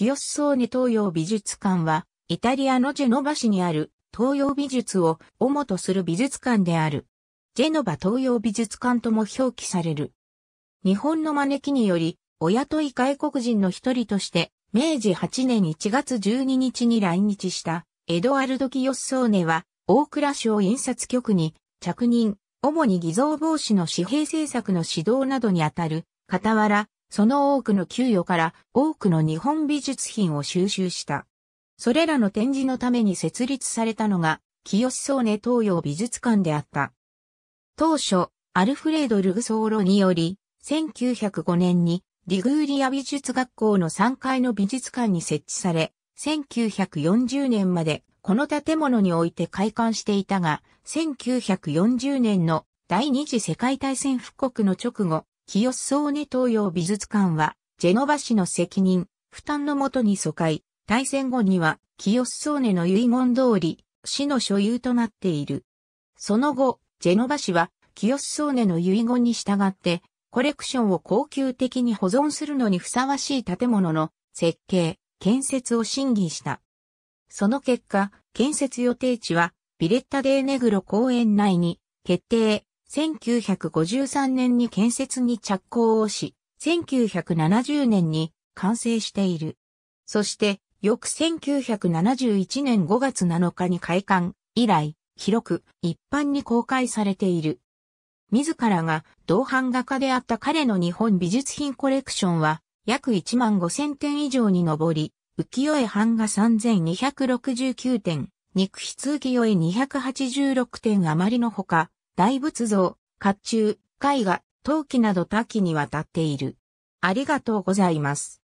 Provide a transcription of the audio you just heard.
清宗根東洋美術館は、イタリアのジェノバ市にある東洋美術を主とする美術館である。ジェノバ東洋美術館とも表記される。日本の招きにより、お雇い外国人の一人として、明治8年1月12日に来日したエドワルド・キヨッソーネは、大倉省印刷局に着任、主に偽造防止の紙幣政策の指導などにあたる、傍ら、その多くの給与から多くの日本美術品を収集した。それらの展示のために設立されたのが、清宗根東洋美術館であった。当初、アルフレード・ルグソーロにより、1905年にリグーリア美術学校の3階の美術館に設置され、1940年までこの建物において開館していたが、1940年の第二次世界大戦復刻の直後、清宗根東洋美術館は、ジェノバ市の責任、負担のもとに疎開、大戦後には、清宗根の遺言通り、市の所有となっている。その後、ジェノバ市は、清宗根の遺言に従って、コレクションを恒久的に保存するのにふさわしい建物の設計、建設を審議した。その結果、建設予定地は、ビレッタ・デー・ネグロ公園内に決定、1953年に建設に着工をし、1970年に完成している。そして、翌1971年5月7日に開館以来、広く一般に公開されている。自らが同版画家であった彼の日本美術品コレクションは約1万5000点以上に上り、浮世絵版画3269点、肉筆浮世絵286点余りのほか、大仏像、甲冑、絵画、陶器など多岐にわたっている。ありがとうございます。